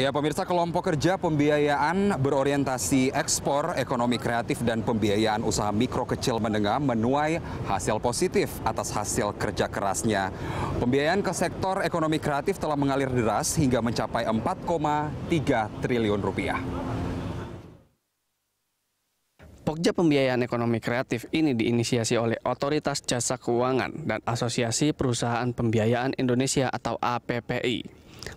Ya pemirsa kelompok kerja pembiayaan berorientasi ekspor, ekonomi kreatif dan pembiayaan usaha mikro kecil menengah menuai hasil positif atas hasil kerja kerasnya. Pembiayaan ke sektor ekonomi kreatif telah mengalir deras hingga mencapai 4,3 triliun rupiah. Pokja Pembiayaan Ekonomi Kreatif ini diinisiasi oleh Otoritas Jasa Keuangan dan Asosiasi Perusahaan Pembiayaan Indonesia atau APPI.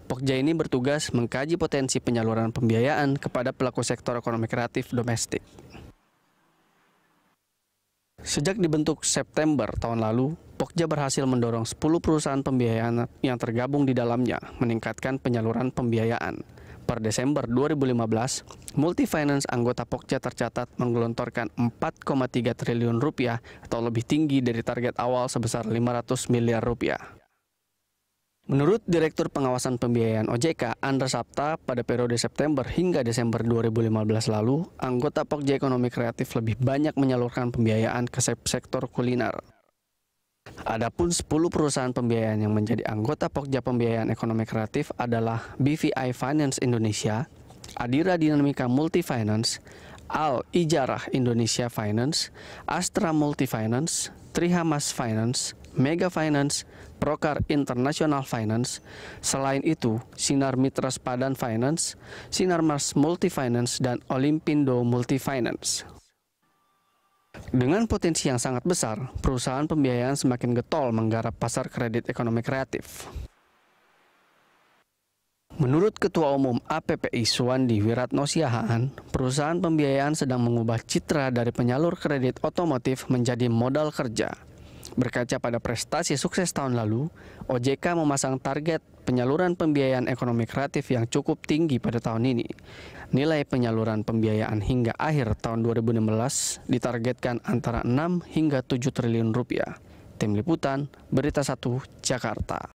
Pokja ini bertugas mengkaji potensi penyaluran pembiayaan kepada pelaku sektor ekonomi kreatif domestik. Sejak dibentuk September tahun lalu, Pokja berhasil mendorong 10 perusahaan pembiayaan yang tergabung di dalamnya meningkatkan penyaluran pembiayaan. Per Desember 2015, Multifinance anggota Pokja tercatat menggelontorkan 4,3 triliun rupiah atau lebih tinggi dari target awal sebesar 500 miliar rupiah. Menurut Direktur Pengawasan Pembiayaan OJK, Andra Sapta, pada periode September hingga Desember 2015 lalu, anggota Pokja Ekonomi Kreatif lebih banyak menyalurkan pembiayaan ke sektor kuliner. Adapun 10 perusahaan pembiayaan yang menjadi anggota Pokja Pembiayaan Ekonomi Kreatif adalah BVI Finance Indonesia, Adira Dinamika Multifinance, Al Ijarah Indonesia Finance, Astra Multifinance, Finance, Trihamas Finance, Mega Finance, Prokar International Finance. Selain itu, Sinar Mitra Sepadan Finance, Sinar Mars Multi dan Olimpindo Multifinance. Dengan potensi yang sangat besar, perusahaan pembiayaan semakin getol menggarap pasar kredit ekonomi kreatif. Menurut Ketua Umum APPI Suwandi Wiratno Siahaan, perusahaan pembiayaan sedang mengubah citra dari penyalur kredit otomotif menjadi modal kerja. Berkaca pada prestasi sukses tahun lalu, OJK memasang target penyaluran pembiayaan ekonomi kreatif yang cukup tinggi pada tahun ini. Nilai penyaluran pembiayaan hingga akhir tahun 2016 ditargetkan antara 6 hingga 7 triliun rupiah. Tim Liputan, Berita 1, Jakarta.